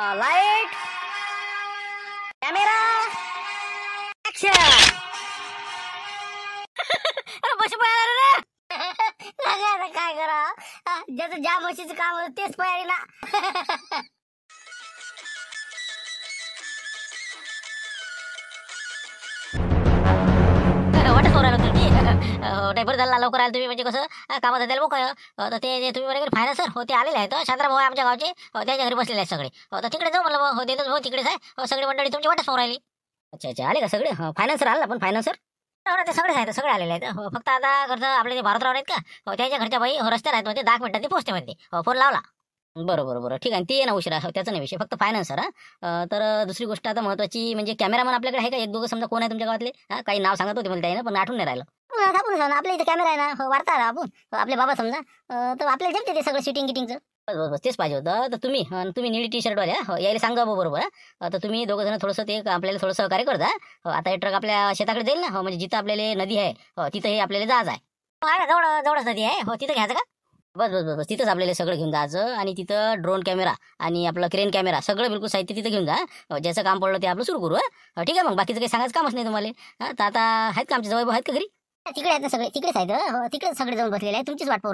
Light camera action रे काय करा ज्याचं ज्या म्हशीचं काम होतं तेच पळाली ना नाही बरं लवकर आलं तुम्ही म्हणजे कसं कामात त्याला मोकळ तर ते तुम्ही म्हणजे फायदा सर हो ते आलेले आहेत शांतराव भाऊ आमच्या गावचे त्याच्या घरी बसलेले आहेत सगळे तर तिकडे जाऊ म्हणलं हो देतच भाऊ तिकडेच आहे सगळी मंडळी तुमची वाटत समोर राहिली अच्छा अच्छा आले का सगळे फायनान्सर आला पण फायनान्सर हो, ते सगळे आहेत सगळे आलेले आहेत हो, फक्त आता घरचं आपले जे भारतराव आहेत का हो, त्याच्या घरच्या बाई रस्त्यावर आहेत म्हणजे दहा मिनिटात ते पोहोचते म्हणते फोन लावला बरोबर बरोबर ठीक आहे ती ना उशिरा त्याचा नाही विषय फक्त फायनान्सर तर दुसरी गोष्ट आता महत्वाची म्हणजे कॅमेरामन आपल्याकडे आहे का एक दोघं समजा कोण आहे तुमच्या गावातले काही नाव सांगत होते मला त्याने पण आठवून नाही राहिलं आपण आपण आपल्या इथे कॅमेरा आहे ना हो, वार्ताहर आपण हो, आपले बाबा समजा तर आपल्याला जमते ते सगळं शूटिंग गिटिंगचं बस हो, बस हो, तेच पाहिजे होतं तर तुम्ही तुम्ही निळी टी शर्ट वाले हो, यायला सांगा बरोबर तर तुम्ही दोघं जण थोडंसं ते आपल्याला थोडं सहकार्य करता आता हे ट्रक आपल्या शेताकडे जाईल ना म्हणजे जिथं आपल्याला नदी आहे हो, तिथं हे आपल्याला जाज आहे जवळ जवळच नदी आहे हो तिथं घ्यायचं का बस बस बस बस तिथंच आपल्याला सगळं घेऊन जायचं आणि तिथं ड्रोन कॅमेरा आणि आपला क्रेन कॅमेरा सगळं बिलकुल साहित्य तिथं घेऊन जा ज्याचं काम पडलं ते आपलं सुरू करू हो, ठीक आहे मग बाकीचं काही सांगायचं कामच नाही तुम्हाला तर आता आहेत का आमच्या जवळ आहेत का घरी तिकडे आहेत ना सगळे तिकडेच आहेत हो तिकडेच सगळे जाऊन बसलेले आहे तुमचीच वाट हो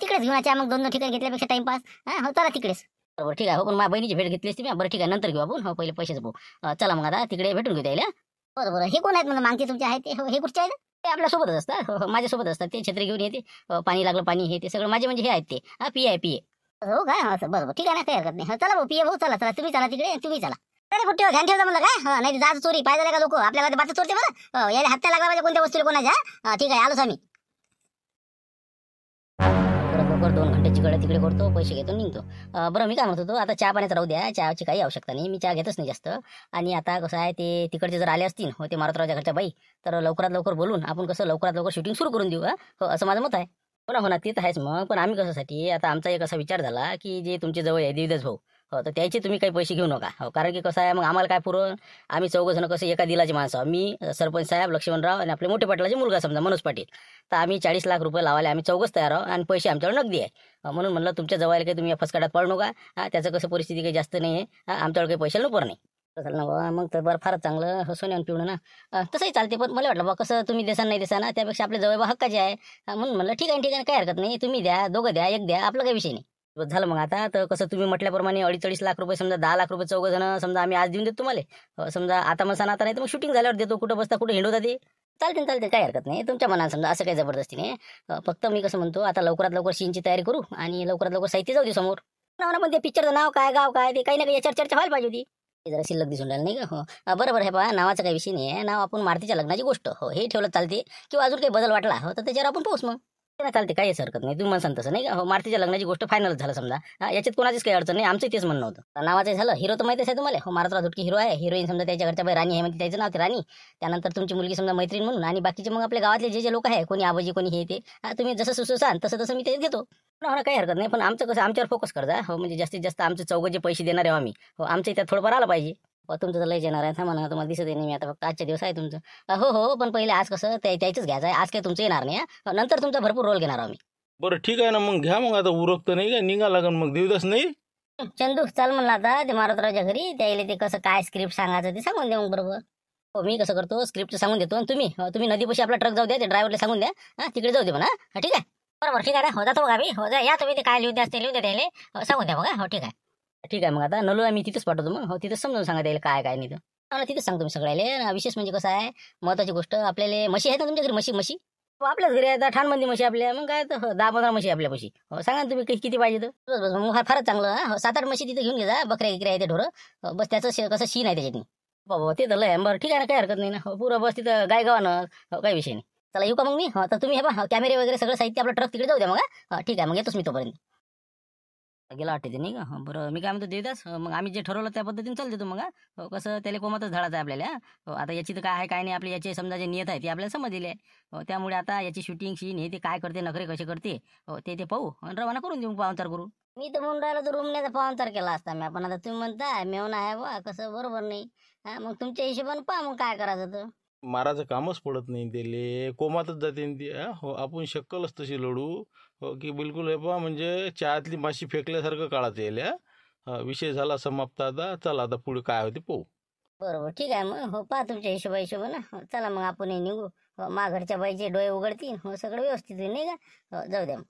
तिकडेच घेऊन या मग दोन दोन ठिकाणी घेतल्यापेक्षा टाइमपास हा हो चला तिकडेच बरोबर ठीक आहे हो पण माझ्या बहिणीची भेट घेतली असती बरं ठीक आहे नंतर घेऊ आपण हो पहिले पैसेच भाऊ चला मग आता तिकडे भेटून घेऊ त्याला बरोबर हे कोण आहेत म्हणजे मागचे तुमचे आहेत ते हो, हे कुठचे आहेत ते सोबतच असतात हो, हो माझ्यासोबत असतात ते छत्री घेऊन येते पाणी लागलं पाणी हे ते सगळं माझे म्हणजे हे आहेत ते हा पी आहे पी हो काय हां बरोबर ठीक आहे ना काही हरकत नाही हो, चला भाऊ पी भाऊ चला चला तुम्ही चला तिकडे तुम्ही चला अरे कुठे ध्यान ठेवता म्हणलं काय नाही जात चोरी पाहिजे का लोक आपल्याला बात चोरते बरं हो, याला हप्ता लागला पाहिजे कोणत्या वस्तूला कोणाच्या ठीक आहे आलोच आम्ही दोन घंटे जिकडे तिकडे करतो पैसे घेतो निघतो बरं मी काय म्हणत होतो आता चहा पाण्यात राहू द्या चहाची काही आवश्यकता नाही मी चहा घेतच नाही जास्त आणि आता कसं आहे ते तिकडचे जर आले असतील हो ते मारुतरावच्या घरच्या बाई तर लवकरात लवकर बोलून आपण कसं लवकरात लवकर शूटिंग सुरू करून देऊ हा? हो असं माझं मत आहे हो ना हो ना ते तर आहेच मग पण आम्ही कशासाठी आता आमचा एक असा विचार झाला की जे तुमचे जवळ आहे देवीदास भाऊ हो तर त्याचे तुम्ही काही पैसे घेऊ नका हो कारण की कसं आहे मग आम्हाला काय पुरवून आम्ही चौघजणं कसं एका दिलाचे माणसं मी सरपंच साहेब लक्ष्मणराव आणि आपले मोठे पाटलाचे मुलगा समजा मनोज पाटील तर आम्ही चाळीस लाख रुपये लावायला आम्ही चौघच तयार आहोत आणि पैसे आमच्यावर नगदी आहे म्हणून म्हणलं तुमच्या जवळ काही तुम्ही या फसकाटात पडू नका त्याचं कसं परिस्थिती काही जास्त नाही आहे आमच्याकडे काही पैशाला नको नाही मग तर बरं फारच चांगलं हसून हो, आणि पिवणं ना तसंही चालते पण मला वाटलं बा कसं तुम्ही देसान नाही देसा ना त्यापेक्षा आपल्या जवळ हक्काचे आहे म्हणून म्हणलं ठीक आहे ठीक आहे काय हरकत नाही तुम्ही द्या दोघं द्या एक द्या आपलं काही विषय नाही झालं मग आता तर कसं तुम्ही म्हटल्याप्रमाणे अडीच अडीच लाख रुपये समजा दहा लाख रुपये चौघ जण समजा आम्ही आज देऊन देतो तुम्हाला समजा आता मग आता नाही तर मग शूटिंग झाल्यावर देतो कुठं बसता कुठं हिंडवता ते चालते चालते काय हरकत नाही तुमच्या मनात समजा असं काही जबरदस्ती नाही फक्त मी कसं म्हणतो आता लवकरात लवकर सीनची तयारी करू आणि लवकरात लवकर साहित्य जाऊ दे समोर मध्ये पिक्चरचं नाव काय गाव काय ते काही ना काही याच्यावर चर्चा व्हायला पाहिजे होती जरा शिल्लक दिसून राहिलं नाही का हो बरोबर हे पहा नावाचा काही विषय नाही आहे नाव आपण मारतीच्या लग्नाची गोष्ट हो हे ठेवलं चालते किंवा अजून काही बदल वाटला हो तर त्याच्यावर आपण पोहोच मग नाही चालते काही हरकत नाही तुम्ही म्हणसान तसं नाही हो मारतीच्या लग्नाची गोष्ट फायनल झालं समजा याच्यात कोणाचीच काही अडचण नाही आमचं तेच म्हणणं होतं नावाचं झालं हिरो तर माहितीच आहे तुम्हाला हो मारतला झुटकी हिरो आहे हिरोईन समजा त्याच्या घरच्या बाहेर राणी आहे म्हणजे त्याचं नाव ते राणी त्यानंतर तुमची मुलगी समजा मैत्रीण म्हणून आणि बाकीचे मग आपल्या गावातले जे जे लोक आहे कोणी आबाजी कोणी हे ते तुम्ही जसं सुसुसान तसं तसं मी तेच घेतो होणार हो, काही हरकत नाही पण आमचं कसं आमच्यावर फोकस करता हो म्हणजे जास्तीत जास्त आमचे चौघ जे पैसे देणार आहे आम्ही हो आमचं इथं थोडंफार आलं पाहिजे तुमचं तर लय येणार आहे थांबा तुम्हाला दिसत आहे नाही मी आता फक्त आजचे दिवस आहे तुमचं हो, हो हो पण पहिले आज कसं ते त्याचंच घ्यायचं आहे आज काय तुमचं येणार नाही नंतर तुमचा भरपूर रोल घेणार आम्ही बरं ठीक आहे ना मग घ्या मग आता तर नाही का निघा लागन मग देवदास नाही चंदू चाल म्हणलं आता ते राजा घरी त्याला ते कसं काय स्क्रिप्ट सांगायचं ते सांगून द्या मग बरोबर हो मी कसं करतो स्क्रिप्ट सांगून देतो आणि तुम्ही हो, तुम्ही नदीपशी आपला ट्रक जाऊ द्या ते ड्रायव्हरला सांगून द्या हा तिकडे जाऊ दे म्हणा हा ठीक आहे बरोबर ठीक आहे ना हो जातो बघा मी हो जा या तुम्ही ते काय लिहून द्या ते लिहून द्या त्याला हो, सांगून द्या बघा हो ठीक आहे ठीक आहे मग आता नलूला मी तिथंच पाठवतो मग हो तिथेच समजून सांगा त्याला काय काय नाही तर मला तिथेच सांगतो मी सगळ्याला विशेष म्हणजे कसं आहे महत्वाची गोष्ट आपल्याला मशी आहेत ना तुमच्या घरी मशी मशी हो, आपल्याच घरी आहे ठाणमंदी मशी आपल्या मग काय तर हो, दहा पंधरा मशी आपल्या पशी हो सांगा ना तुम्ही किती पाहिजे तर बस मग फारच चांगलं हा हो, सात आठ मशी तिथे घेऊन घे जा बकऱ्या विकऱ्या आहे ते ढोरं बस त्याचं कसं शीन आहे त्याच्यातनी बाबा ते तर आहे बरं ठीक आहे ना काही हरकत नाही ना पुरं बस तिथं गाय गावानं काही विषय नाही चला येऊ का मग मी तर तुम्ही हे बा कॅमेरे वगैरे सगळं साहित्य आपलं ट्रक तिकडे जाऊ द्या मग ठीक आहे मग येतोच मी तोपर्यंत गेला वाटते नाही का बरं मी काय म्हणतो देवदास मग आम्ही जे ठरवलं त्या पद्धतीने चालतो मग हो, कसं त्याला कोमातच धाडायचं आहे आपल्याला हो, आता याची तर काय आहे काय नाही आपली याचे समजा जे नियत आहे ते आपल्याला समजलेली आहे हो, त्यामुळे आता याची शूटिंग शीन हे ते काय करते नखरे कसे करते ते ते पाहू आणि रवाना करून देऊ पाहुणचार करू मी तर म्हणून राहिलो तर रूमने पाहुणचार केला असता मी पण आता तुम्ही म्हणता मेवन आहे बा कसं बरोबर नाही हा मग तुमच्या हिशोबाने पहा मग काय करायचं तर माराचं कामच पडत नाही त्याले कोमातच जाते आपण शक्कलच तशी लढू हो की बिलकुल हे पहा म्हणजे चहातली माशी फेकल्यासारखं काळात येईल विषय झाला समाप्त आता चला आता पुढे काय होते पाहू बरोबर ठीक आहे मग हो पहा तुमच्या हिशोबा हिशोबानं ना हो, चला मग आपण निघू हो, बाईचे डोळे उघडतील हो सगळं व्यवस्थित नाही का हो, जाऊ द्या मग.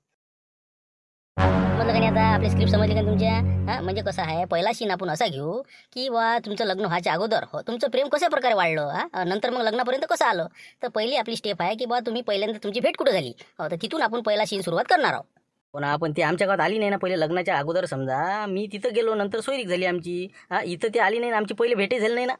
म्हटलं आता आपली स्क्रिप्ट समजली का तुमच्या हां म्हणजे कसं आहे पहिला सीन आपण असा घेऊ की वा तुमचं लग्न व्हायच्या अगोदर हो तुमचं प्रेम कशा प्रकारे वाढलं हां नंतर मग लग्नापर्यंत कसं आलं तर पहिली आपली स्टेप आहे की बा तुम्ही पहिल्यांदा तुमची भेट कुठं झाली हो तर तिथून आपण पहिला सीन सुरुवात करणार आहोत हो पण आपण ती आमच्या गावात आली नाही ना पहिले लग्नाच्या अगोदर समजा मी तिथं गेलो नंतर सोयरीक झाली आमची हां इथं ती आली नाही ना आमची पहिले भेटही झाली नाही ना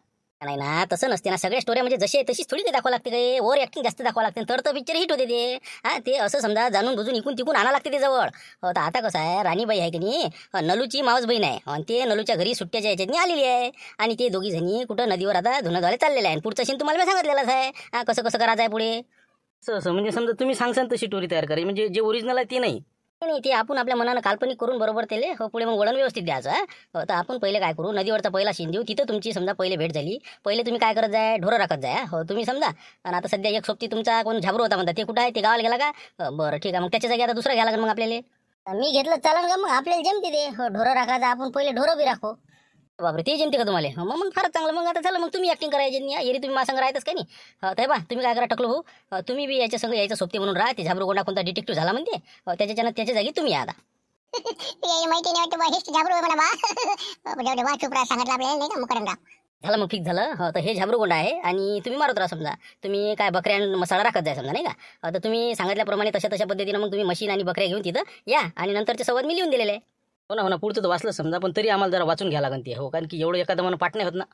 नाही ना तसं नसते ना सगळ्या स्टोऱ्या म्हणजे जशी आहे तशीच थोडी काही दाखवा लागते काय ओव्हर ऍक्टिंग जास्त दाखवा लागते तर तर पिक्चर हिट होते ते हा ते असं समजा जाणून बुजून इकून तिकून आणा लागते ते जवळ तर आता कसं आहे राणीबाई आहे की नाही नलूची मावस बहीण आहे आणि ते नलूच्या घरी सुट्ट्याच्या याच्यातनी आलेली आहे आणि ते दोघी जणी कुठं नदीवर आता धुणं झाले चाललेलं आहे पुढचं सीन तुम्हाला मी सांगितलेलाच आहे कसं कसं करायचं आहे पुढे असं असं म्हणजे समजा तुम्ही सांगसान तशी स्टोरी तयार करायची म्हणजे जे ओरिजिनल आहे ते नाही नाही ते आपण आपल्या मनानं काल्पनिक करून बरोबर ते हो पुढे मग वळण व्यवस्थित द्यायचं हो तर आपण पहिले काय करू नदीवरचा पहिला शिन देऊ तिथं तुमची समजा पहिले भेट झाली पहिले तुम्ही काय करत जाय ढोरं राखत जाय हो तुम्ही समजा आणि आता सध्या एक सोबती तुमचा कोण झाबरू होता म्हणता ते कुठं आहे ते गावाला गेला का बरं ठीक आहे मग त्याच्या जागी आता दुसरा घ्यायला लागेल मग आपल्याला मी घेतलं चालन का मग आपल्याला जमते ते हो ढोरं राखायचं आपण पहिले ढोरं बी राखू बापरे ते जमते का तुम्हाला मग मग चांगलं मग आता झालं मग तुम्ही ऍक्टिंग करायची नाही एरी तुम्ही मासंग राहतच का नाही ते बा तुम्ही काय करा टाकलो हो तुम्ही बी याच्या संग यायच्या सोपते म्हणून राहते झाबरू गोंडा कोणता डिटेक्टिव्ह झाला म्हणते त्याच्यानं त्याच्या जागी तुम्ही आता माहिती नाही नाही का झालं मग ठीक झालं तर हे झाबरूगोंडा आहे आणि तुम्ही मारत राहा समजा तुम्ही काय बकऱ्या मसाला राखत जाय समजा नाही का तर तुम्ही सांगितल्याप्रमाणे तशा तशा पद्धतीने मग तुम्ही मशीन आणि बकऱ्या घेऊन तिथं या आणि नंतरचे संवाद मी लिहून दिलेले आहे हो ना हो ना पुढचं वाचलं समजा पण तरी आम्हाला जरा वाचून घ्या लागते हो कारण की एवढं एखादं म्हणून पाठ नाही होत ना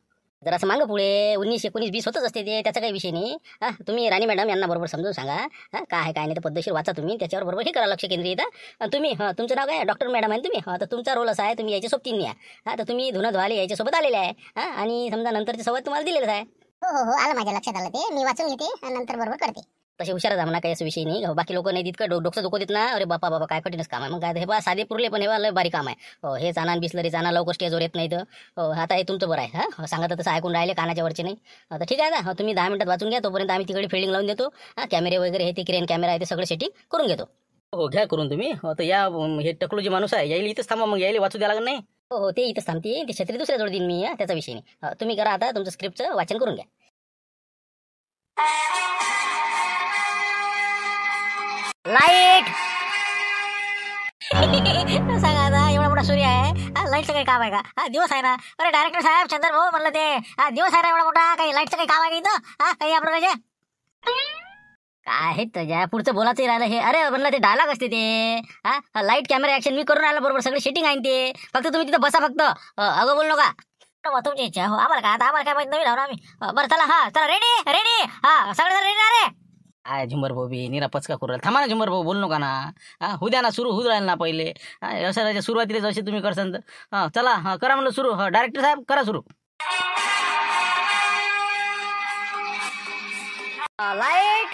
जरा असं मागं पुढे उन्नीस एकोणीस बीस होतच असते ते त्याचा काही विषय नाही हां तुम्ही राणी मॅडम यांना बरोबर समजून सांगा हा काय आहे काय नाही तर पद्धतशीर वाचा तुम्ही त्याच्यावर बरोबर हे करा लक्ष केंद्रित आणि तुम्ही हां तुमचं नाव काय डॉक्टर मॅडम आहे तुम्ही हां तर तुमचा रोल असा आहे तुम्ही याच्या सोबतीन या हां तर तुम्ही धुनं धुवाले सोबत आलेले आहे हां आणि समजा नंतरची सवय तुम्हाला दिलेलं आहे हो, हो हो आलं माझ्या लक्षात आलं ते मी वाचून घेते नंतर बरोबर करते तसे हुशार जा म्हणा काही असं विषय नाही बाकी लोक नाही तितकं डोकं डोकं देत ना अरे बापा बाबा काय कठीणच काम आहे मग काय हे बा साधे पुरले पण हे बा लय भारी काम आहे हो, हे जाणार बिसलरी जाणार लवकर स्टेजवर येत नाही तर हो, आता हे तुमचं बरं आहे हा हो, सांगत तसं ऐकून राहिले कानाच्या वरचे नाही आता ठीक आहे ना तुम्ही दहा मिनिटात वाचून घ्या तोपर्यंत आम्ही तिकडे फिल्डिंग लावून देतो कॅमेरे वगैरे हे ते क्रेन कॅमेरा आहे ते सगळं सेटिंग करून घेतो हो घ्या करून तुम्ही तर या हे टक्लोजी जे माणूस आहे यायला इथं थांबा मग यायला वाचू द्या लागणार नाही हो हो ते इथं थांबते ते छत्री दुसऱ्या जोड देईन मी त्याचा विषय नाही तुम्ही करा आता तुमचं स्क्रिप्टचं वाचन करून घ्या लाईट सांगा आता एवढा मोठा सूर्य आहे लाईटचं काही काम आहे का हा दिवस आहे ना अरे डायरेक्टर साहेब चंद्र भाऊ म्हणलं ते हा दिवस आहे ना एवढा मोठा काही लाईटचं काही काम आहे इथं हा काही आपलं काय काय तुझ्या पुढचं बोलायचं राहिलं हे अरे म्हणलं ते डायलॉग असते ते हा लाईट कॅमेरा ऍक्शन मी करून राहिलं बरोबर सगळी सेटिंग आहे ते फक्त तुम्ही तिथं बसा फक्त अगं बोल नका तुमची इच्छा हो आम्हाला काय आता आम्हाला काय माहिती नवीन आम्ही बरं चला हा चला रेडी रेडी हा सगळं रेडी अरे आय झुंबर भाऊ बी निरा पचका करू थांबा ना झुंबर भाऊ बोलू नका ना हा होऊ ना सुरू होऊ राहील ना पहिले व्यवसायाच्या सुरुवातीला जसे तुम्ही करसान तर चला हा करा म्हणलं सुरू हा डायरेक्टर साहेब करा सुरू लाईट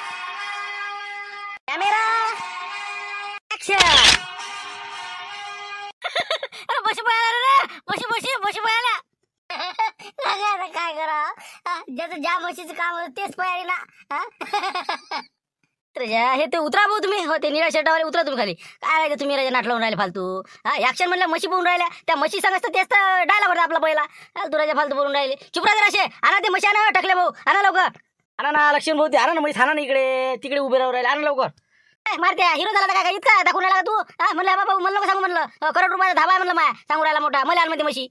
कॅमेरा ऍक्शन अरे बशी बशी बशी बशी काय करा ज्याचं ज्या म्हशीचं काम होतं तेच पाहिजे ना हे ते उतरा भाऊ तुम्ही हो ते निळ्या शर्टावर उतरा तुम्ही खाली काय राहिले तुम्ही राजा नाट लावून राहिले फालतू हा ऍक्शन म्हणलं मशी बोलून राहिल्या त्या मशी सांगत तेच तर डायला होता आपला पहिला तू राजा फालतू बोलून राहिले चुप राजा असे आणा ते म्हशी आणा टाकले भाऊ आणा लवकर आणा ना लक्ष्मण भाऊ ते आणा ना म्हणजे आणा इकडे तिकडे उभे राहू राहिले आणा लवकर मारते हिरो झाला काय इतका दाखवून राहिला तू हा म्हणलं बाबा म्हणलं सांगू म्हणलं हो, करोड रुपयाचा धाबा म्हणलं माया सांगू राहिला मोठा मला आणमध्ये मशी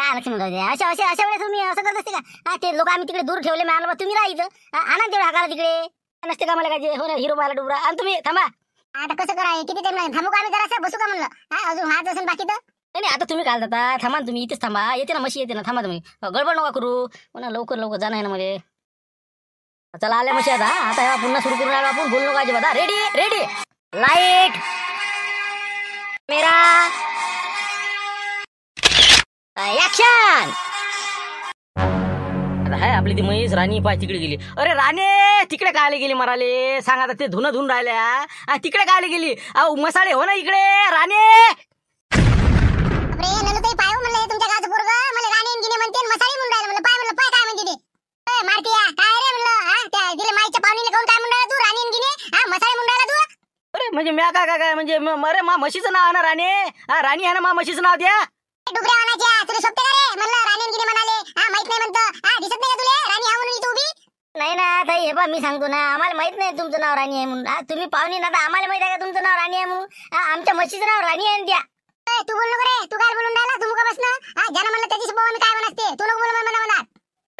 काय लक्ष्मी राहते अशा अशा अशा वेळेस तुम्ही असं करत असते का हा ते लोक आम्ही तिकडे दूर ठेवले मी आलो तुम्ही राहायचं आणा तेवढे हाकाला तिकडे नसते का मला काय हो ना हिरो मला डुबरा आणि तुम्ही थांबा आता कसं करायचं किती टाइम लागेल थांबू का आम्ही जरासं बसू का म्हणलं हा अजून हात असेल बाकी तर नाही आता तुम्ही काल जाता थांबा तुम्ही इथेच थांबा येते ना मशी येते ना थांबा तुम्ही गडबड नका करू म्हणा लवकर लवकर जाणं आहे ना मला चला आल्या मशी आता आता ह्या पुन्हा सुरू करून आपण बोललो का अजिबात ready ready light camera action आता हाय आपली ती महेश राणी पाय तिकडे गेली अरे राणे तिकडे कायले गेली मराले सांग आता ते धुन धुन राहिल्या आ, तिकडे कायले गेली अहो मसाले हो ना इकडे राणे अरे नलुताई पाय हो म्हणलं हे तुमच्या गावचं पोरग मला राणी गिने म्हणते आणि मसाळी म्हणून राहिलं म्हणलं पाय म्हणलं पाय काय म्हणते ते ए, मारतीया काय रे म्हणलं हा त्या माईच्या पाहुणीला काऊन काय म्हणून राहिला तू राणी गिने हा मसाळी म्हणून राहिला तू अरे म्हणजे म्या काय काय काय म्हणजे मरे मा म्हशीचं नाव ना राणे हा राणी आहे ना मा म्हशीचं नाव द्या नाही ना ताई हे पा मी सांगतो ना आम्हाला माहित नाही तुमचं नाव राणी आहे म्हणून तुम्ही पाहुणी ना आम्हाला माहित आहे का तुमचं नाव राणी आहे म्हणून आमच्या म्हशीचं नाव राणी आहे ना तू बोल रे तू काय बोलून राहिला तुम्ही बसन बसना हा म्हणलं त्याची मी काय म्हणते तू नको बोल मला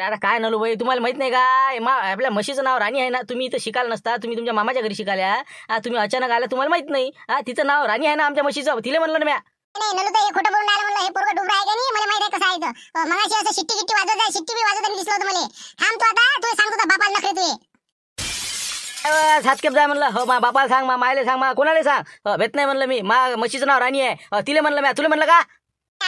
आता काय नलू बाई तुम्हाला माहित नाही का आपलं मा आपल्या म्हशीचं नाव राणी आहे ना तुम्ही इथं शिकाल नसता तुम्ही तुमच्या मामाच्या घरी शिकाल्या तुम्ही अचानक आला तुम्हाला माहित नाही तिचं नाव राणी आहे ना आमच्या म्हशीचं तिला म्हणलं ना म्या नाही नलू तर हे खोटं बोलून आलं म्हणलं हे पोरग डुबरा आहे का नाही मला माहिती आहे कसं आहे तर असं शिट्टी गिट्टी वाजत आहे शिट्टी बी वाजत आणि दिसलं होतं मला थांब तू आता तू सांगतो तर बापाला नखरे तू सातकेप जाय म्हणलं हो मा बापाला सांग मा मायला सांग मा कोणाला सांग भेट नाही म्हणलं मी मा म्हशीचं नाव राणी आहे तिला म्हणलं मी तुला म्हणलं का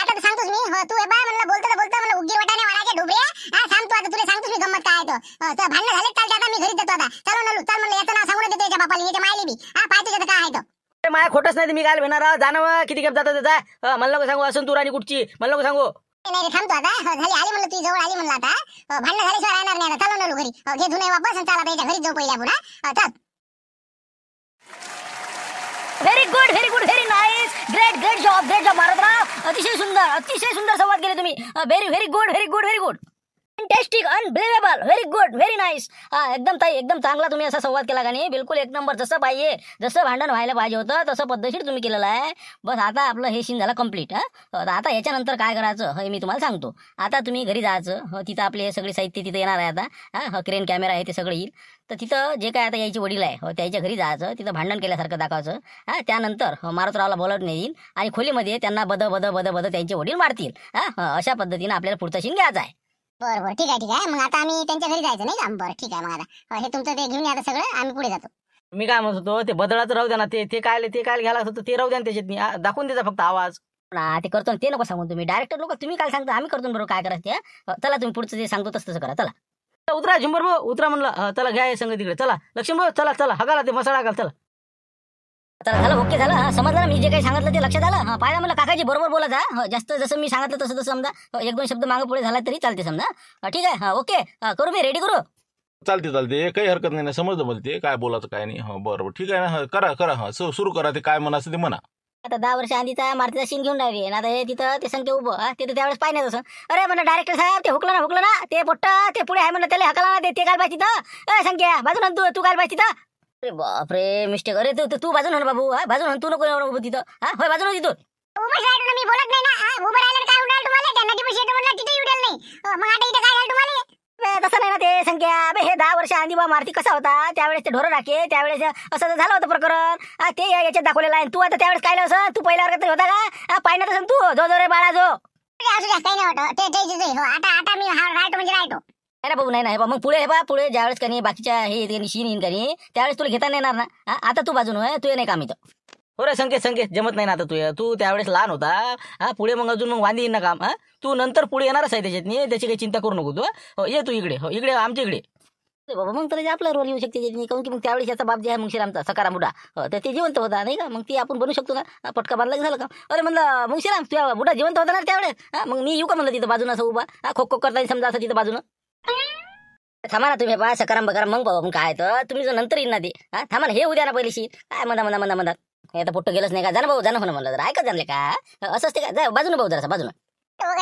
आता सांगतोस मी हो तू बाय म्हणलं बोलतो तर बोलतो म्हणलं उगी वटाने वाढायचे डुबरे हा सांग तू आता तुला सांगतोस मी गम्मत काय तो भांडण झाले काल दादा मी घरी जातो आता चलो नलू चल म्हणलं याचं नाव सांगून देतो याच्या बापाला याच्या मायली बी हा पाहतो काय आहे तो माया खोटच नाही मी काय भेणार जाणव किती गप जातात त्याचा मला लोक सांगू असून तू राणी कुठची मला लोक सांगू नाही थांबतो आता हो, झाली आली म्हणलं जवळ आली आता नाही आता चालू घरी घे चाला घरी जाऊ very good very good very nice great great job great job Bharatrao अतिशय सुंदर अतिशय सुंदर संवाद केले तुम्ही very very good very good very good fantastic unbelievable very good very nice हा एकदम ताई एकदम चांगला तुम्ही असा संवाद केला का नाही बिलकुल एक नंबर जसं पाहिजे जसं भांडण व्हायला पाहिजे होतं तसं पद्धतशीर तुम्ही केलेलं आहे बस आता आपलं हे सीन झालं कम्प्लीट हां आता याच्यानंतर काय करायचं हे मी तुम्हाला सांगतो आता तुम्ही घरी जायचं तिथं आपले हे सगळे साहित्य तिथं येणार आहे आता हां क्रेन कॅमेरा आहे ते सगळं येईल तर तिथं जे काय आता यायचे वडील आहे हो त्याच्या घरी जायचं तिथं भांडण केल्यासारखं दाखवायचं हां त्यानंतर मारुतरावला बोलत नाही येईल आणि खोलीमध्ये त्यांना बद बद बद बद त्यांचे वडील मारतील हां अशा पद्धतीनं आपल्याला पुढचा सीन घ्यायचा आहे बरं बरं ठीक आहे ठीक आहे मग आता आम्ही त्यांच्या घरी जायचं नाही का बरं ठीक आहे मग आता हे तुमचं ते घेऊन आता सगळं आम्ही पुढे जातो मी काय म्हणत होतो ते बदलाचं राहू द्या ना ते ते काय ते काय घ्यायला लागत ते राहू द्या ना त्याच्यात दाखवून द्यायचा फक्त आवाज ना ते करतो ते नको सांगून तुम्ही डायरेक्टर लोक तुम्ही काय सांगता आम्ही करतो बरोबर काय करायचं ते चला तुम्ही पुढचं जे सांगतो तसं करा चला उतरा झुंबर भाऊ उतरा म्हणलं चला घ्या संग तिकडे चला लक्ष्मी भाऊ चला चला हगाला ते मसाला घाल चला तर झालं ओके झालं समजलं ना मी जे काही सांगितलं ते लक्षात आलं पाहिला मला काकाजी बरोबर बोलायचा जास्त जसं मी सांगितलं तसं तसं समजा एक दोन शब्द मागे पुढे झाला तरी चालते समजा ठीक आहे ओके करू मी रेडी करू चालते चालते काही हरकत नाही ना समजलं मला ते काय बोलायचं काय नाही हा बरोबर ठीक आहे ना करा करा हा सुरू करा ते काय म्हणायचं ते म्हणा आता दहा वर्ष आधीचा मारतीचा शिन घेऊन राहावी ना आता हे तिथं ते संख्य उभं ते तिथं त्यावेळेस पाहिजे तसं अरे म्हणा डायरेक्टर साहेब ते हुकलं ना हुकलं ना ते पोट्ट ते पुढे आहे म्हणून त्याला हकला ना ते- काय पाहिजे तिथं ए, संख्या बाजूला तू तू काय पाहिजे तिथं अरे बापरे मिस्टेक अरे तू तू बाजून ना बाबू हा बाजून तू नको बाबू तिथं हा होय बाजून तिथून उभं राहिलो ना मी बोलत नाही ना उभं राहिलं काय उडाल तुम्हाला त्यांना ती शेट म्हणलं तिथे उडेल नाही मग आता इथे काय झालं तुम्हाला तसं नाही ना ते संख्या अबे हे दहा वर्ष आधी बा मारती कसा होता त्यावेळेस ते ढोरं राखे त्यावेळेस असं तर झालं होतं प्रकरण ते याच्यात दाखवलेला आहे तू आता त्यावेळेस काय असं तू पहिल्या तरी होता का पाहिजे तसं तू जो जो रे बाळा जो काही नाही होतं ते हो, आता आता मी राहतो म्हणजे राहतो नाही ना नाही नाही मग पुढे हे बा पुढे ज्यावेळेस कनी बाकीच्या हे शीन येईन कनी त्यावेळेस तुला घेता येणार ना आता तू बाजून तू ये नाही काम हो रे संकेत संकेत जमत नाही ना आता तू तू त्यावेळेस लहान होता हा पुढे मग अजून मग वांदी येईन ना काम हा तू नंतर पुढे येणार आहे नाही त्याची काही चिंता करू नको तू हो, ये तू इकडे हो इकडे आमच्या इकडे बाबा मग तरी आपला रोल येऊ शकते ज्यांनी. काहून की मग त्यावेळेस याचा बाप जे आहे श्रीरामचा सकारा बुडा हो, तर ते जिवंत होता नाही का मग ती आपण बनू शकतो ना पटका बांधला झालं का अरे म्हणलं श्रीराम तुझ्या बुडा जिवंत होता ना त्यावेळेस हा, मग मी येऊ का म्हणलं तिथं बाजून असं उभा हा खो खोक करताना समजा असं तिथं बाजून थांबा ना तुम्ही बा सकाराम बकाराम मग पाहू मग काय तर तुम्ही जो नंतर येईन ना ते हा थांबा ना हे उद्या ना पहिलीशी काय म्हणा म्हणा म्हणा म्हणा हे तर पोट्ट गेलंच नाही का जाणं भाऊ जाणं म्हणा म्हणलं जरा ऐका जाणले का असं असते का बाजून भाऊ जरा बाजून हो,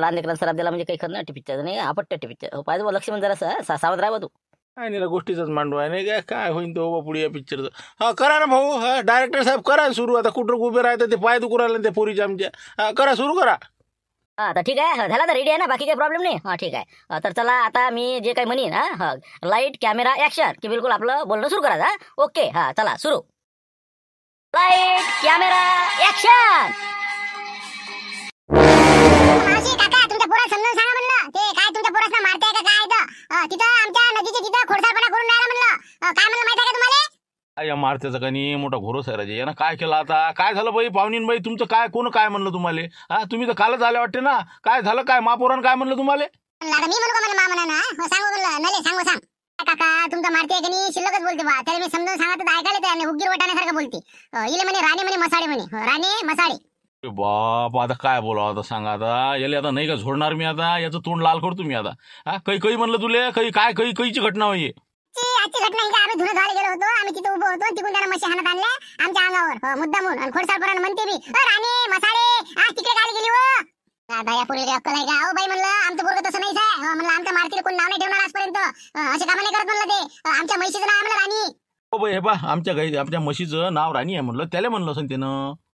लहान लेकरांना सराब दिला म्हणजे काही खरं नाही पिक्चर नाही आपटते पिक्चर पाहिजे लक्ष्मण जरा सावध राहा तू काय नाही गोष्टीचाच मांडू आहे नाही काय काय होईन तो बाबा पुढे या पिक्चरचं हा करा ना भाऊ हा डायरेक्टर साहेब करा सुरू आता कुठं उभे राहतात ते पाय दुखू राहिले ते पोरीच्या आमच्या करा सुरू करा हा तर ठीक आहे झाला तर रेडी आहे ना बाकी काही प्रॉब्लेम नाही हा ठीक आहे तर चला आता मी जे काही म्हणेन हा लाईट कॅमेरा ॲक्शन की बिलकुल आपलं बोलणं सुरू करा ओके हा चला सुरू लाईट कॅमेरा ॲक्शन काका तुमच्या पोरा समजून सांगा म्हणलं ते काय तुमच्या तिथं आमच्या नदीच्या तिथं खोडसाळपणा करून राहिला म्हणलं काय म्हणलं माहिती आहे का तुम्हाला काय मारत्याचा मोठा घोरो राजे यानं काय केलं आता काय झालं बाई पाहुणीन बाई तुमचं काय कोण काय म्हणलं तुम्हाला तुम्ही तर कालच आले वाटते ना काय झालं काय महापौरानं काय म्हणलं तुम्हाला मी म्हणू का मला मा ना हो, सांगू म्हणलं सांगू सांग काका तुमचं मारते की नाही शिल्लकच बोलते बा त्याला मी समजावून सांगा तर ऐकायला तयार उगीर बोलते इले म्हणे राणे म्हणे मसाळे म्हणे हो, राणे मसाळे बाप आता काय बोला आता सांगा आता याला आता नाही का झोडणार मी आता याचं तोंड लाल करतो मी आता हा काही म्हणलं तुले कै काय कै कैची घटना होईल आमच्या हो, हो. नाव राणी आमच्या आमच्या म्हशीचं नाव राणी आहे म्हणलं त्याला म्हणलं असं त्यानं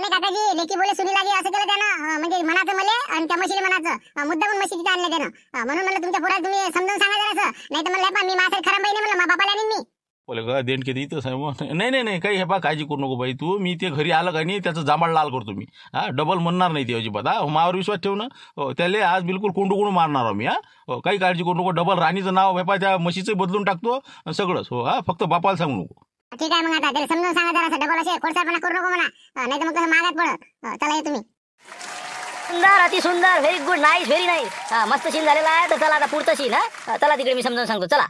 अरे काकाजी लेकी बोले सुनी लागे असं केलं त्यानं म्हणजे मनाचं मले आणि त्या म्हशीला मनाचं मुद्दा पण म्हशी तिथे आणलं त्यानं म्हणून म्हणलं तुमच्या पोराला तुम्ही समजून सांगा जरा नाही तर म्हणलं मी माझ्या खराब नाही म्हणलं मा बापाला मी बोले ग देण किती इथं साहेब नाही नाही नाही काही हे पा काळजी करू नको बाई तू मी ते घरी आलं का नाही त्याचं जांभाळ लाल करतो मी हा डबल म्हणणार नाही ते अजिबात हा मावर विश्वास ठेव ना हो, त्याला आज बिलकुल कोंडू कोंडू मारणार आहो मी हा हो, काही काळजी करू नको डबल राणीचं नाव हे पा त्या म्हशीचं बदलून टाकतो सगळंच हो हा फक्त बापाला सांगू नको ठीक आहे मग आता त्याला समजून सांगा जरा डबल असे करू नको म्हणा नाही तर मग कसं मागात पडत चला ये तुम्ही सुंदर अति सुंदर very good nice very nice मस्त सीन झालेला आहे तर चला आता पुढचं सीन हा चला तिकडे मी समजावून सांगतो चला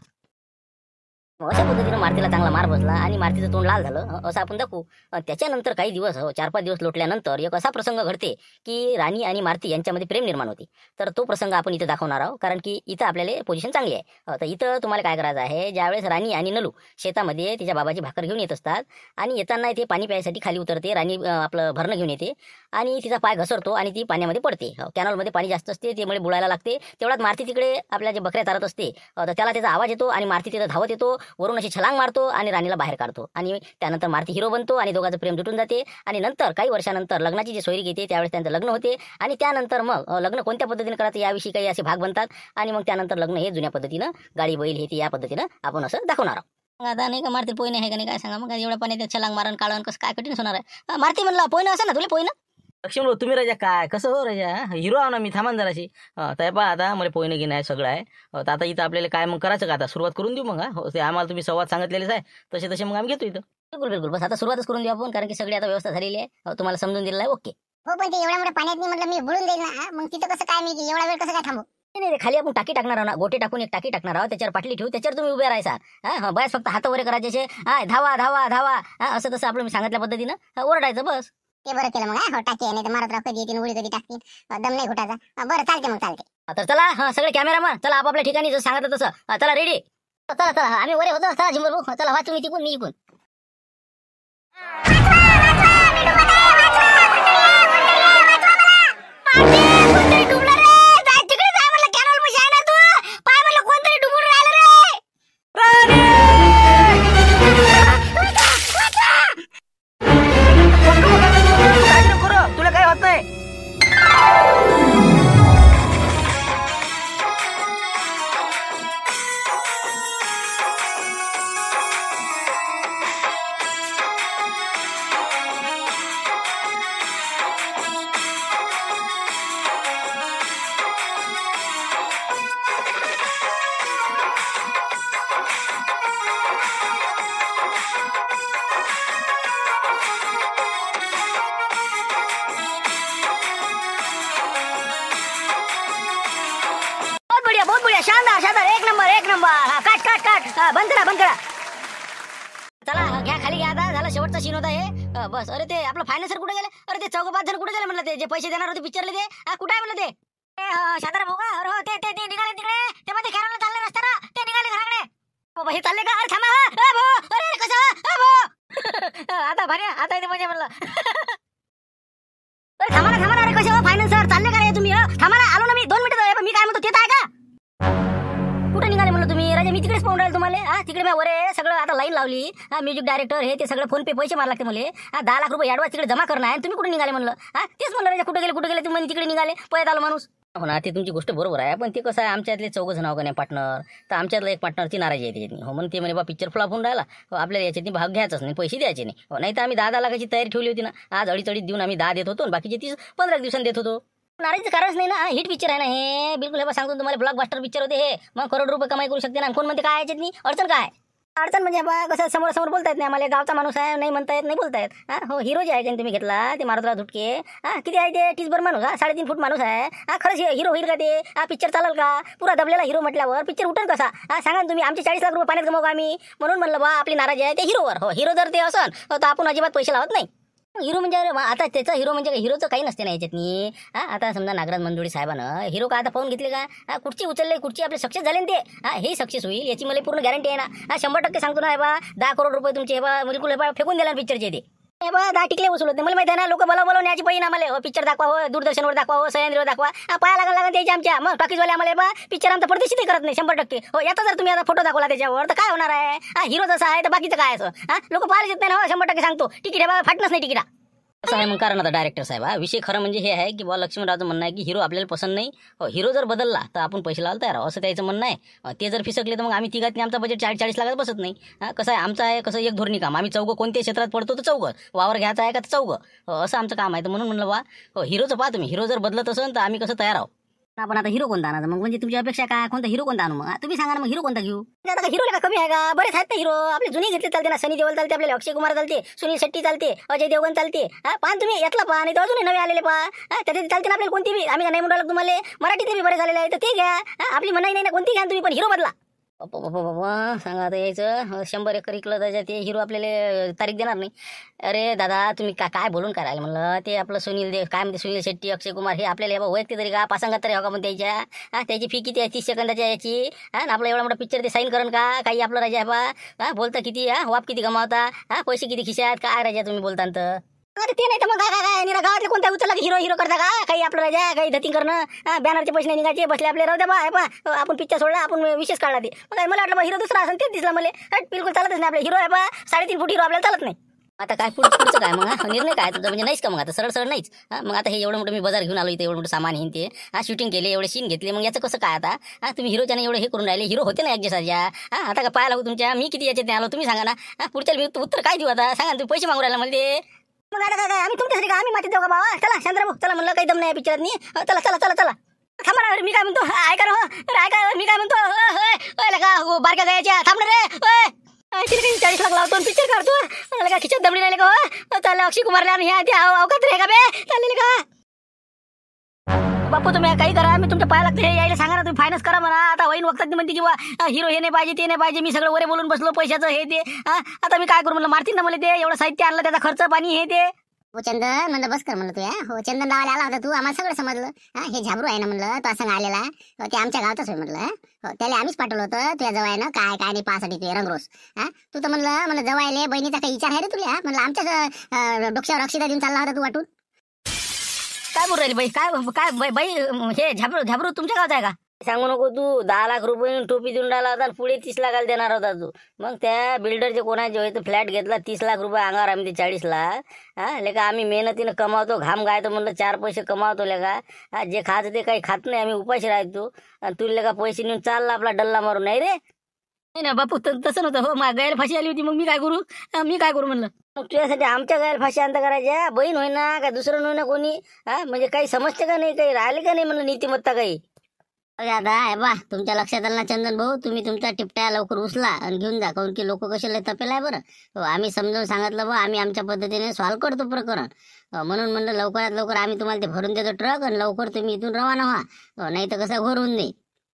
अशा पद्धतीनं मारतीला चांगला मार बसला आणि मारतीचं तोंड लाल झालं असं आपण दाखवू त्याच्यानंतर काही दिवस हो चार पाच दिवस लोटल्यानंतर एक असा प्रसंग घडते की राणी आणि मारती यांच्यामध्ये प्रेम निर्माण होते तर तो प्रसंग आपण इथं दाखवणार आहोत कारण की इथं आपल्याला पोझिशन चांगली आहे तर इथं तुम्हाला काय करायचं आहे ज्यावेळेस राणी आणि नलू शेतामध्ये तिच्या बाबाची भाकर घेऊन येत असतात आणि येताना ते पाणी प्यायसाठी खाली उतरते राणी आपलं भरणं घेऊन येते आणि तिचा पाय घसरतो आणि ती पाण्यामध्ये पडते कॅनॉलमध्ये पाणी जास्त असते त्यामुळे बुडायला लागते तेवढ्यात मारती तिकडे आपल्या जे बकऱ्या तारत असते तर त्याला त्याचा आवाज येतो आणि मारती तिथं धावत येतो वरून अशी छलांग मारतो आणि राणीला बाहेर काढतो आणि त्यानंतर मारती हिरो बनतो आणि दोघांचं प्रेम जुटून जाते आणि नंतर काही वर्षानंतर लग्नाची जी सोयरी घेते त्यावेळेस त्यांचं लग्न होते आणि त्यानंतर मग लग्न कोणत्या पद्धतीने करायचं याविषयी काही असे भाग बनतात आणि मग त्यानंतर लग्न हे जुन्या पद्धतीनं गाडी बैल हे या पद्धतीनं आपण असं दाखवणार आहोत आता नाही का मारते पोयने हे का नाही काय सांगा मग एवढ्या पाण्यात छलांग मारण काढून कसं काय कठीण होणार आहे मारते म्हणलं पोयनं असं ना तुला पोयनं लक्ष्मण भाऊ तुम्ही राजा काय कसं हो राजा हिरो आहो ना मी थांबा जराशी ते पहा आता मला पोहणे घेणं आहे सगळं आहे तर आता इथं आपल्याला काय मग करायचं का आता सुरुवात करून देऊ मग हो ते आम्हाला तुम्ही संवाद सांगितलेलेच आहे तसे तसे मग आम्ही घेतो इथं बिलकुल बिलकुल बस आता सुरुवातच करून देऊ आपण कारण की सगळी आता व्यवस्था झालेली आहे तुम्हाला समजून दिलेला आहे ओके हो पण ते एवढ्या मोठ्या पाण्यात नाही म्हटलं मी बुडून देईल ना मग तिथं कसं काय मी एवढा वेळ कसं काय थांबू नाही नाही खाली आपण टाकी टाकणार आहोत ना गोटे टाकून एक टाकी टाकणार आहोत त्याच्यावर पाटली ठेवू त्याच्यावर तुम्ही उभे राहायचा हां बस फक्त हात वगैरे करायचे धावा धावा धावा असं तसं आपलं मी सांगितल्या पद्धतीनं ओरडायचं बस ते बरं केलं मग हा, हो टाकी नाही तर मारत राव कधी उडी कधी टाकतील दम नाही घुटाचा बरं चालते मग चालते तर चला हा, सगळे कॅमेरामन चला आपापल्या ठिकाणी जसं सांगत तसं चला रेडी चला चला आम्ही वरे होतो चला झिंबर चला वा तुम्ही तिकून मी इकून चौक पाच कुठे गेले म्हणलं ते जे पैसे देणार होते पिक्चरला ते कुठे आहे म्हणलं ते लावली म्युझिक डायरेक्टर हे ते सगळं फोन पे पैसे मारला लागते मला दहा लाख रुपये ॲडवान्स तिकडे जमा करणार तुम्ही कुठे निघाले म्हणलं हा तेच म्हणलं राजा म्हणजे कुठे गेले कुठे गेले तुम्ही तिकडे निघाले पळत आलो माणूस हो ना ते तुमची गोष्ट बरोबर आहे पण ते कसं आहे आमच्यातले चौघं जण काय नाही पार्टनर तर आमच्यातला एक पार्टनरची नाराजी आहे त्याच्यातनी हो म्हणून ते म्हणे बा पिक्चर फ्लॉप होऊन राहिला हो, आपल्याला याच्यातनी भाग घ्यायचाच नाही पैसे द्यायचे नाही हो नाही तर आम्ही दहा दहा लाखाची तयारी ठेवली होती ना आज अडीच अडीच देऊन आम्ही दहा देत होतो बाकीचे तीस पंधरा दिवसांनी देत होतो नाराजीचं कारणच नाही ना हिट पिक्चर आहे ना हे बिलकुल हे सांगतो तुम्हाला बास्टर पिक्चर होते हे मग करोड रुपये कमाई करू शकते ना कोण म्हणते काय याच्यातनी अडचण काय अडचण म्हणजे बा कसं समोर समोर बोलतायत नाही आम्हाला गावचा माणूस आहे नाही म्हणता येत नाही बोलतायत येत हो हिरो जे आहे ज्यांनी तुम्ही घेतला ते मारुतराव धुटके हां किती आहे ते टीसभर माणूस हा साडेतीन फूट माणूस आहे हा खरंच हिरो होईल का ते हा पिक्चर चालेल का पुरा दबलेला हिरो म्हटल्यावर पिक्चर उठल कसा हा सांगा तुम्ही आमचे चाळीस लाख रुपये पाण्यात गमवू आम्ही म्हणून म्हणलं बा आपली नाराजी आहे ते हिरोवर हो हिरो जर ते असन हो, तर आपण अजिबात पैसे लावत नाही हिरो म्हणजे अरे आता त्याचा हिरो म्हणजे हिरोचं काही नसते ना याच्यातनी हा आता समजा नागराज मंजुळी साहेबानं हिरो का आता फोन घेतले का हा कुठची उचलले कुठची आपले सक्सेस झाले ते हा हे सक्सेस होईल याची मला पूर्ण गॅरंटी आहे ना शंभर टक्के सांगतो ना हे बा दहा करोड रुपये तुमचे हे बा बिलकुल हे बा फेकून दिला पिक्चरचे ते हे दहा टिकले उचलत नाही मला माहिती आहे ना लोक बोला बोलवण्याची याची आम्हाला पिक्चर हो, दाखवा हो दूरदर्शनवर दाखवा हो सह्याद्रीवर दाखवा पाहायला पाया लागला लागत त्याच्या आमच्या मग टॉकीजवाले आम्हाला बा पिक्चर आमचा परदेशी ते करत नाही शंभर टक्के हो याचा जर तुम्ही आता फोटो दाखवला त्याच्यावर तर काय होणार आहे हा हिरो जसा आहे तर बाकीचं काय असं हा लोक पाहायला येत नाही ना हो शंभर टक्के सांगतो तिकीट बाबा फाटणंच नाही तिकीटा असं आहे मग कारण आता डायरेक्टर साहेब हा विषय खरं म्हणजे हे आहे की बा लक्ष्मीराजं म्हणणं आहे की हिरो आपल्याला पसंत नाही हो हिरो जर बदलला तर आपण पैसे लावला तयार असं त्याचं म्हणणं आहे ते जर फिसकले तर मग आम्ही नाही आमचा बजेट चाळीस चाळीस लागत बसत नाही कसं आहे आमचं आहे कसं एक धोरणी काम आम्ही चौघं कोणत्या क्षेत्रात पडतो तर चौघं वावर घ्यायचा आहे का तर चौघं हो, असं आमचं काम आहे तर म्हणून म्हणलं बा हो हिरोचं पाहा तुम्ही हिरो जर बदलत असेल तर आम्ही कसं तयार आहोत आपण आता हिरो कोणता आणा मग म्हणजे तुमची अपेक्षा काय कोणता हिरो कोणता आणू मग तुम्ही सांगा ना मग हिरो कोणता घेऊ आता हिरो का कमी आहे का बरेच आहेत ना हिरो आपले जुने घेतले चालते ना सनी देवल चालते आपल्याला अक्षय कुमार चालते सुनील शेट्टी चालते अजय देवगन चालते पान तुम्ही यातला पहा आणि अजूनही नवे आलेले पा त्याच्यात चालते ना आपल्याला कोणती बी आम्ही नाही म्हणू तुम्हाला मराठीतले बी बरे झालेले आहे तर ते घ्या आपली मनाई नाही ना कोणती घ्या तुम्ही पण हिरो बदला बाबा सांगा आता यायचं शंभर एकर इकलं त्याच्या ते हिरो आपल्याला तारीख देणार नाही अरे दादा तुम्ही का काय बोलून करायला म्हणलं ते आपलं सुनील देव काय म्हणते सुनील शेट्टी अक्षय कुमार हे आपल्याला बाबा वैयक्तिक तरी का पासंगात तरी हो का पण त्याच्या हा त्याची फी किती आहे तीस सेकंदाची याची हां आपला एवढा मोठा पिक्चर ते साईन करण का काही आपलं राजा बा बोलता किती हा वाप किती कमावता हा पैसे किती खिशात काय राजा तुम्ही बोलता तर अरे ते नाही तर मग काय निरा गावातले कोणता उचलला हिरो हिरो करता का काही आपल्याला राजा काही धती करणं बॅनरचे पैसे नाही निघायचे बसले आपले राहू द्या बा आपण पिक्चर सोडला आपण विशेष काढला ते मग मला वाटलं हिरो दुसरा असेल तेच दिसला मला बिलकुल चालतच नाही आपले हिरो आहे बा साडेतीन फूट हिरो आपल्याला चालत नाही आता काय पुढं पुढचं काय मग निर्णय काय म्हणजे नाहीच का मग आता सरळ सरळ नाहीच मग आता हे एवढं मोठं मी बाजार घेऊन आलो इथे एवढं मोठं सामान हिन ते हा शूटिंग केले एवढे सीन घेतले मग याचं कसं काय आता तुम्ही हिरोच्याने एवढं हे करून राहिले हिरो होते ना ॲडजस्ट आजच्या आता का पाहायला लागू तुमच्या मी किती याच्यात आलो तुम्ही सांगा ना पुढच्या उत्तर काय देऊ आता सांगा तुम्ही पैसे मागू राहिला मला झालं काय आम्ही तुमच्यासाठी का आम्ही माती देऊ का बाबा चला शांतराभाऊ चला म्हणलं काही दम नाही पिक्चरात नाही चला चला चला चला थांबा रे मी काय म्हणतो ऐका हो. रे ऐका मी काय म्हणतो का हो, बारक्या जायच्या थांब रे तिने काही चाळीस लाख लावतो पिक्चर काढतो मला खिचत दमडी राहिले का हो चाललं अक्षय कुमारला आम्ही ह्या ते अवकात रे का बे चाललेले का बापू तुम्ही काही करा मी तुमच्या पाया लागते यायला सांगा ना तुम्ही फायनान्स करा म्हणा आता वहीन वक्तात म्हणते किंवा हिरो हे नाही पाहिजे ते नाही पाहिजे मी सगळं वरे बोलून बसलो पैशाचं हे ते आता मी काय करू म्हणलं मारतील ना मला ते एवढं साहित्य आणलं त्याचा खर्च पाणी हे ते हो म्हणलं बस कर म्हणलं तू हो चंदन लावायला आला होता तू आम्हाला सगळं समजलं हे झाबरू आहे ना म्हणलं तो असं आलेला हो, ते आमच्या गावातच होय म्हणलं हो त्याला आम्हीच पाठवलं होतं तुझ्या जवळ ना काय काय नाही पाहासाठी तुझे रंगरोस हा तू तर म्हणलं म्हणलं जवळ बहिणीचा काही विचार आहे रे तुला म्हणलं आमच्या डोक्यावर अक्षिता देऊन चालला होता तू वाटून काय बोलू राहिली बाई काय काय बाई बाई हे झाबरू झाबरू तुमच्या गावचा आहे का सांगू नको तू दहा लाख रुपये टोपी देऊन राहिला होता आणि पुढे तीस लाखाला देणार होता तू मग त्या बिल्डरचे कोणाचे होय फ्लॅट घेतला तीस लाख रुपये अंगावर आम्ही ते चाळीस लाख हां लेका आम्ही मेहनतीनं कमावतो घाम गायतो म्हणलं चार पैसे कमावतो लेका जे खात ते काही खात नाही आम्ही उपाशी राहतो आणि तुला पैसे नेऊन चालला आपला डल्ला मारून नाही रे नाही ना बापू तसं नव्हतं हो माझ्या गायला फाशी आली होती मग मी काय करू मी काय करू म्हणलं तुझ्यासाठी आमच्या गायला फाशी अंत करायच्या बहीण होय ना का दुसरं होय ना कोणी म्हणजे काही समजते का नाही काही राहिले का नाही म्हणलं नीतिमत्ता काही अरे दादा आहे बा तुमच्या लक्षात आलं ना चंदन भाऊ तुम्ही तुमचा टिपट्या लवकर उचला आणि घेऊन जा काऊन की लोक कसे लय तपेल आहे बरं हो, आम्ही समजावून सांगितलं बा आम्ही आमच्या पद्धतीने सॉल्व्ह करतो प्रकरण हो, म्हणून म्हणलं लवकरात लवकर आम्ही तुम्हाला ते भरून देतो ट्रक आणि लवकर तुम्ही इथून रवाना व्हा हो, नाही तर कसं घोरून होऊन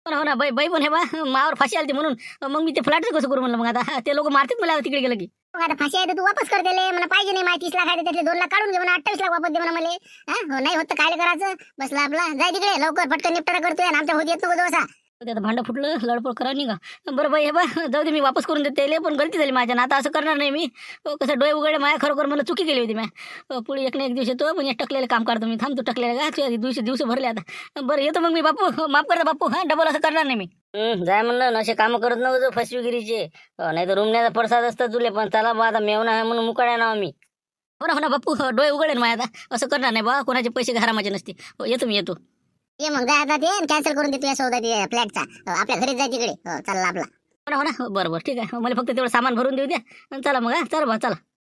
हो हो ना बाई बाई पण हे बा मावर फाशी आली म्हणून मग मी ते फ्लॅट कसं करू म्हणलं मग आता ते लोक मारतात मला तिकडे गेलं की मग आता फाशी आहे तू वापस कर दिले मला पाहिजे नाही माहिती तीस लाख आहे त्यातले दोन लाख काढून घे ना अठ्ठावीस लाख वापस दे म्हणा मला हो, नाही होत काय करायचं बसला आपला जाय तिकडे लवकर पटकन निपटारा करतोय आमच्या होत येत नको दोसा त्याचं भांडं फुटलं लडपड करा निघा बरं बाई हे बा जाऊ दे मी वापस करून देते पण गलती झाली माझ्या ना आता असं करणार नाही मी हो, कसं डोळे उघडले माया खरोखर मला चुकी केली होती मॅ हो, पुढे एक ना एक दिवस येतो पण टकलेलं काम करतो मी थांबतो टकलेलं का दिवशी दिवस भरले आता बरं येतो मग मी बापू हो, माफ करता बापू हा डबल असं करणार नाही मी जाय म्हणलं असे काम करत नव्हतं फसवीगिरीचे नाही तर रुमण्याचा प्रसाद असतात तुले पण चला बा आता मेवना आहे म्हणून मुकाड्या ना मी हो ना हो ना बापू डोळे उघडेल माझ्या आता असं करणार नाही बा कोणाचे पैसे घरामाचे नसते येतो मी येतो ये मग जातात ये कॅन्सल करून देतो या सौदा फ्लॅटचा आपल्या घरी जाय तिकडे हो, चालला आपला हो ना हो, हो, बरोबर ठीक आहे मला फक्त तेवढं सामान भरून देऊ द्या चला मग चल भाऊ चला